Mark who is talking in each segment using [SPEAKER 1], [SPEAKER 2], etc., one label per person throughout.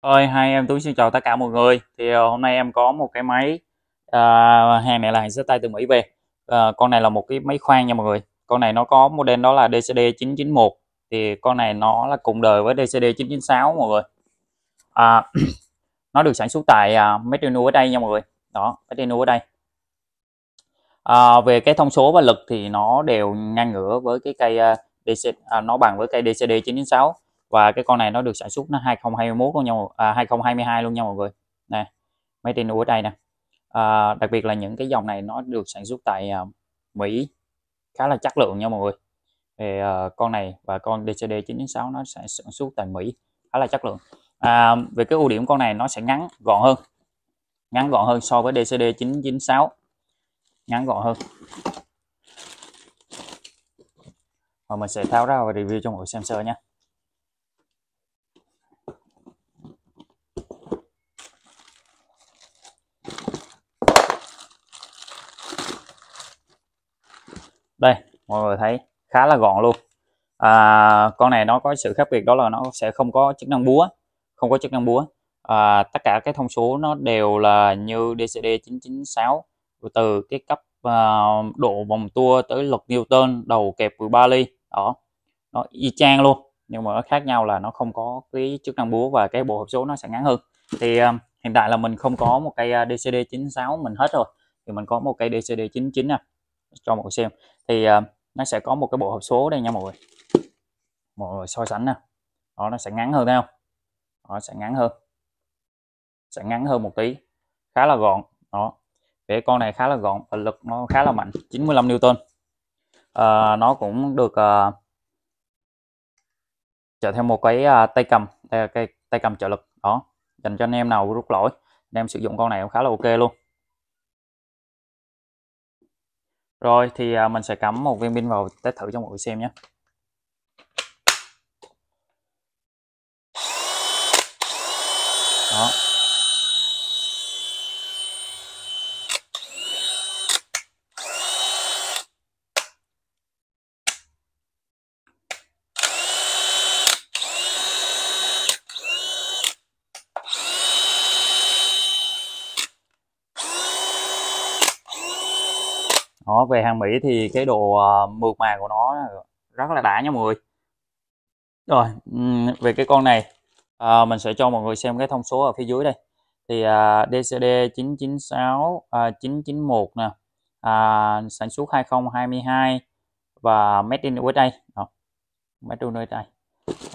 [SPEAKER 1] Ơi, hai em Tuấn xin chào tất cả mọi người. Thì ờ, hôm nay em có một cái máy uh, hàng này là hàng sách tay từ Mỹ về. Uh, con này là một cái máy khoan nha mọi người. Con này nó có model đó là DCD 991. Thì con này nó là cùng đời với DCD 996 mọi người. Uh, nó được sản xuất tại uh, à, Medinu ở đây nha mọi người. Đó, Medinu ở đây. Uh, à, về cái thông số và lực thì nó đều ngang ngửa với cái cây uh, DC, uh, nó bằng với cây DCD 996 và cái con này nó được sản xuất nó 2021 luôn nha à, 2022 luôn nha mọi người nè máy in đây nè à, đặc biệt là những cái dòng này nó được sản xuất tại uh, Mỹ khá là chất lượng nha mọi người về uh, à, con này và con DCD 996 nó sẽ sản xuất tại Mỹ khá là chất lượng à, về cái ưu điểm con này nó sẽ ngắn gọn hơn ngắn gọn hơn so với DCD 996 ngắn gọn hơn và mình sẽ tháo ra và review cho mọi người xem sơ nhé đây mọi người thấy khá là gọn luôn à, con này nó có sự khác biệt đó là nó sẽ không có chức năng búa không có chức năng búa à, tất cả cái thông số nó đều là như DCD 996 từ cái cấp à, độ vòng tua tới lực Newton đầu kẹp 13 ly đó nó y chang luôn nhưng mà nó khác nhau là nó không có cái chức năng búa và cái bộ hộp số nó sẽ ngắn hơn thì à, hiện tại là mình không có một cây DCD à, 96 mình hết rồi thì mình có một cây DCD 99 nè cho mọi người xem thì uh, nó sẽ có một cái bộ hộp số đây nha mọi người mọi người so sánh nè đó nó sẽ ngắn hơn thấy không nó sẽ ngắn hơn sẽ ngắn hơn một tí khá là gọn đó vẽ con này khá là gọn và lực nó khá là mạnh 95 Newton à, nó cũng được à, chở theo một cái à, tay cầm đây là cái tay cầm trợ lực đó dành cho anh em nào rút lỗi anh em sử dụng con này cũng khá là ok luôn rồi thì à, mình sẽ cắm một viên pin vào test thử cho mọi người xem nhé đó về hàng Mỹ thì cái độ ờ, mượt mà của nó rất là đã nha mọi người rồi về cái con này à, mình sẽ cho mọi người xem cái thông số ở phía dưới đây thì à, DCD 996 à, 991 nè à, sản xuất 2022 và made in USA à, made in USA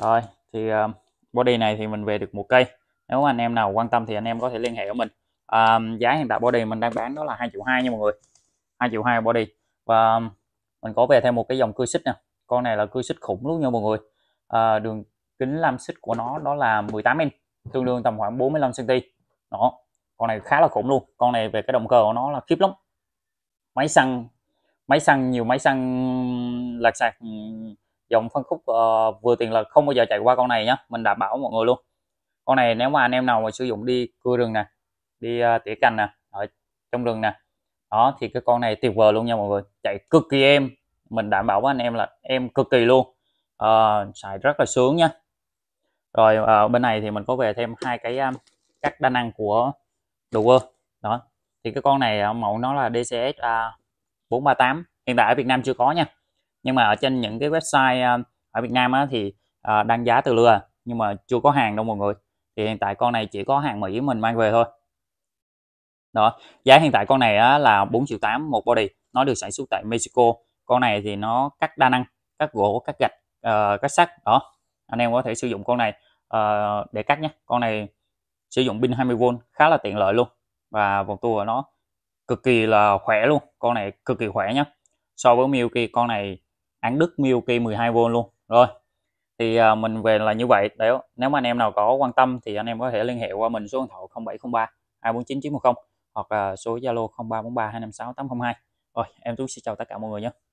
[SPEAKER 1] rồi thì à, body này thì mình về được một cây nếu anh em nào quan tâm thì anh em có thể liên hệ với mình à, giá hiện tại body mình đang bán đó là hai triệu hai nha mọi người 2 triệu 2 bỏ đi và um, mình có về thêm một cái dòng cưa xích nè con này là cưa xích khủng luôn nha mọi người à, đường kính làm xích của nó đó là 18 inch tương đương tầm khoảng 45 cm đó con này khá là khủng luôn con này về cái động cơ của nó là khiếp lắm máy xăng máy xăng nhiều máy xăng lạc sạc ừ, dòng phân khúc uh, vừa tiền là không bao giờ chạy qua con này nhá mình đảm bảo mọi người luôn con này nếu mà anh em nào mà sử dụng đi cưa rừng nè đi uh, tỉa cành nè ở trong rừng nè đó thì cái con này tuyệt vời luôn nha mọi người chạy cực kỳ em mình đảm bảo với anh em là em cực kỳ luôn à, xài rất là sướng nha rồi à, bên này thì mình có về thêm hai cái um, các đa năng của đồ quơ đó thì cái con này ờ, mẫu nó là DCS à, 438 hiện tại ở Việt Nam chưa có nha nhưng mà ở trên những cái website à, ở Việt Nam á, thì à, đăng giá từ lừa nhưng mà chưa có hàng đâu mọi người thì hiện tại con này chỉ có hàng Mỹ mình mang về thôi đó giá hiện tại con này á, là 4 triệu 8 một body nó được sản xuất tại Mexico con này thì nó cắt đa năng cắt gỗ cắt gạch uh, cắt sắt đó anh em có thể sử dụng con này uh, để cắt nhé con này sử dụng pin 20V khá là tiện lợi luôn và vòng tua của nó cực kỳ là khỏe luôn con này cực kỳ khỏe nhé so với Milky con này án Đức Milky 12V luôn rồi thì uh, mình về là như vậy để nếu mà anh em nào có quan tâm thì anh em có thể liên hệ qua mình số điện thoại 0703 249 910 hoặc là số Zalo 0343256802. Rồi, em Tú sẽ chào tất cả mọi người nhé.